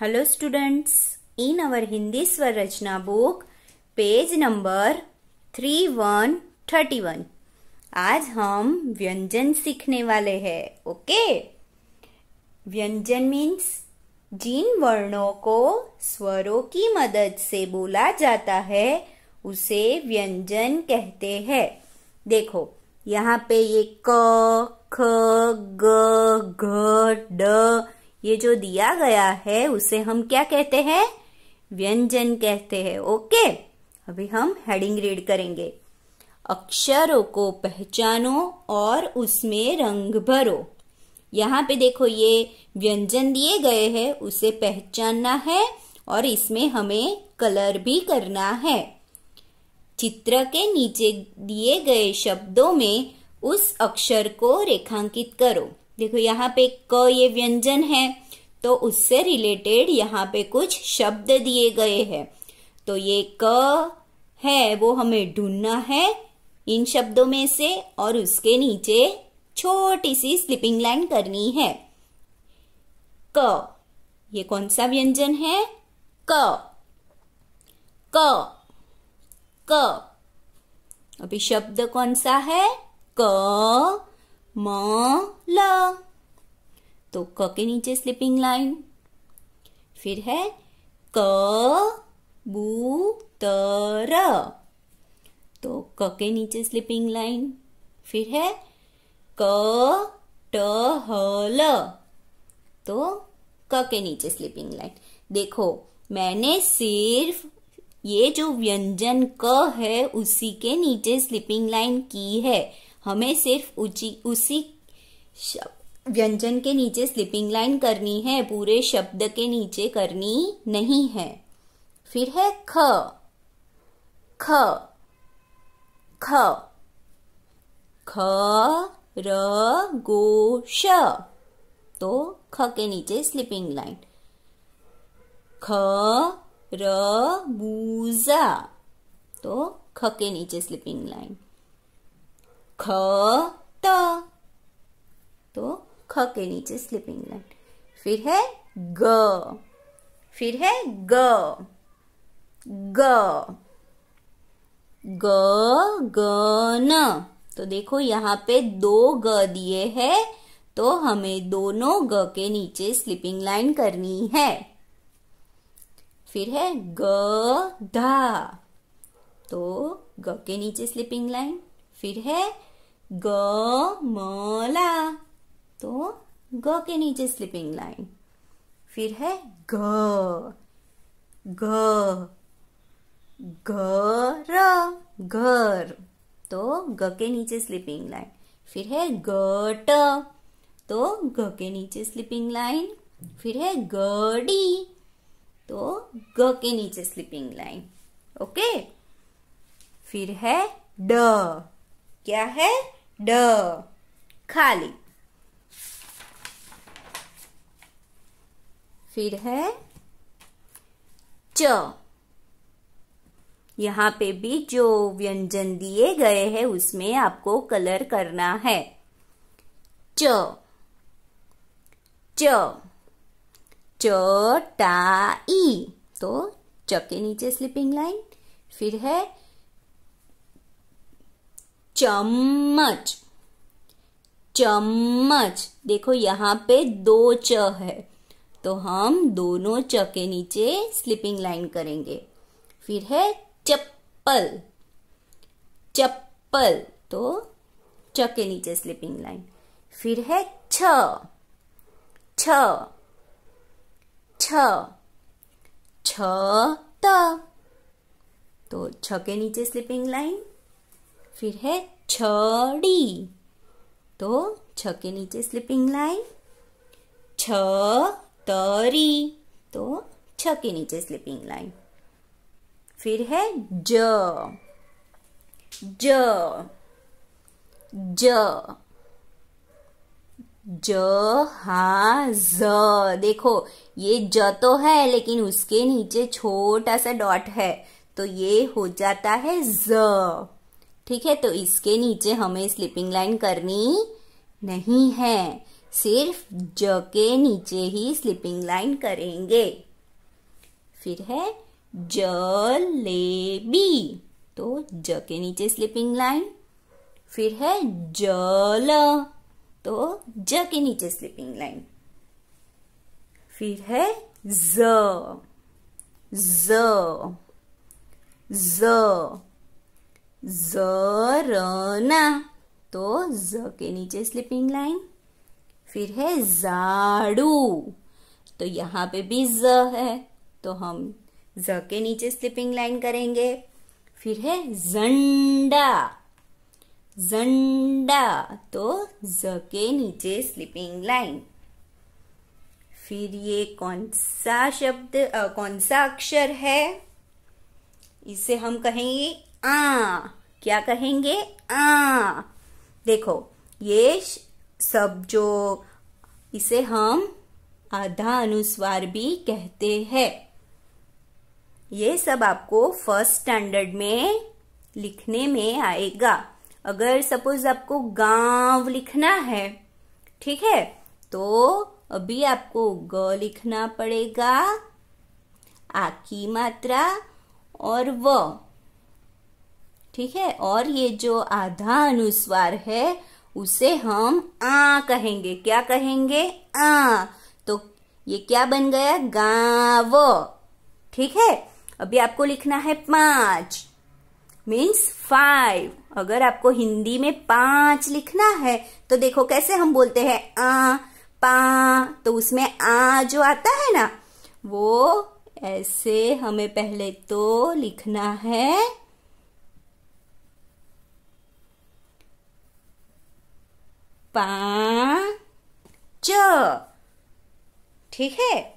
Hello students in our Hindi Swar Rachna book page number three one thirty one आज हम व्यंजन सीखने वाले हैं, ओके? व्यंजन मीन्स जिन वर्णों को स्वरों की मदद से बोला जाता है उसे व्यंजन कहते हैं देखो यहाँ पे ये क ख ग घ ड ये जो दिया गया है उसे हम क्या कहते हैं व्यंजन कहते हैं ओके अभी हम हेडिंग रीड करेंगे अक्षरों को पहचानो और उसमें रंग भरो यहाँ पे देखो ये व्यंजन दिए गए हैं उसे पहचानना है और इसमें हमें कलर भी करना है चित्र के नीचे दिए गए शब्दों में उस अक्षर को रेखांकित करो देखो यहाँ पे क ये व्यंजन है तो उससे रिलेटेड यहाँ पे कुछ शब्द दिए गए हैं तो ये क है वो हमें ढूंढना है इन शब्दों में से और उसके नीचे छोटी सी स्लिपिंग लाइन करनी है क ये कौन सा व्यंजन है क क क अभी शब्द कौन सा है क म ल तो क के नीचे स्लिपिंग लाइन फिर है क बू त र तो क के नीचे स्लिपिंग लाइन फिर है क ट ह ल तो क के नीचे स्लीपिंग लाइन देखो मैंने सिर्फ ये जो व्यंजन क है उसी के नीचे स्लीपिंग लाइन की है हमें सिर्फ उची उसी व्यंजन के नीचे स्लिपिंग लाइन करनी है पूरे शब्द के नीचे करनी नहीं है फिर है ख ख ख ख र गो श तो ख के नीचे स्लिपिंग लाइन ख र बूजा तो ख के नीचे स्लिपिंग लाइन ख त तो ख के नीचे स्लिपिंग लाइन फिर है ग फिर है ग ग ग ग न तो देखो यहाँ पे दो ग दिए हैं तो हमें दोनों ग के नीचे स्लिपिंग लाइन करनी है फिर है ग धा तो ग के नीचे स्लिपिंग लाइन फिर है ग मला तो ग के नीचे स्लिपिंग लाइन फिर है ग ग र घर तो ग के नीचे स्लिपिंग लाइन फिर है ग ट तो ग के नीचे स्लिपिंग लाइन फिर है गड़ी तो ग के नीचे स्लिपिंग लाइन ओके फिर है ड क्या है ड खाली फिर है च यहाँ पे भी जो व्यंजन दिए गए हैं उसमें आपको कलर करना है च च ई तो च के नीचे स्लीपिंग लाइन फिर है चम्मच चम्मच देखो यहाँ पे दो च है तो हम दोनों च के नीचे स्लिपिंग लाइन करेंगे फिर है चप्पल चप्पल तो च के नीचे स्लिपिंग लाइन फिर है छ छ छ छ तो छ के नीचे स्लिपिंग लाइन फिर है छड़ी तो छ के नीचे स्लिपिंग लाइन छ तरी तो छ के नीचे स्लिपिंग लाइन फिर है ज ज ज ज हा ज देखो ये ज तो है लेकिन उसके नीचे छोटा सा डॉट है तो ये हो जाता है ज ठीक है तो इसके नीचे हमें स्लिपिंग लाइन करनी नहीं है सिर्फ ज के नीचे ही स्लिपिंग लाइन करेंगे फिर है जलेबी तो ज के नीचे स्लिपिंग लाइन फिर है जल तो ज के नीचे स्लिपिंग लाइन फिर है ज ज ज जरना तो ज के नीचे स्लिपिंग लाइन फिर है जाड़ू तो यहां पे भी ज है तो हम ज के नीचे स्लिपिंग लाइन करेंगे फिर है जंडा जंडा तो ज के नीचे स्लिपिंग लाइन फिर ये कौन सा शब्द आ, कौन सा अक्षर है इसे हम कहेंगे आ क्या कहेंगे आ देखो ये सब जो इसे हम आधा अनुस्वार भी कहते हैं ये सब आपको फर्स्ट स्टैंडर्ड में लिखने में आएगा अगर सपोज आपको गांव लिखना है ठीक है तो अभी आपको ग लिखना पड़ेगा आ की मात्रा और व ठीक है और ये जो आधा अनुस्वार है उसे हम आ कहेंगे क्या कहेंगे आ तो ये क्या बन गया गाव ठीक है अभी आपको लिखना है पांच मीन्स फाइव अगर आपको हिंदी में पांच लिखना है तो देखो कैसे हम बोलते हैं आ पा तो उसमें आ जो आता है ना वो ऐसे हमें पहले तो लिखना है पा ठीक है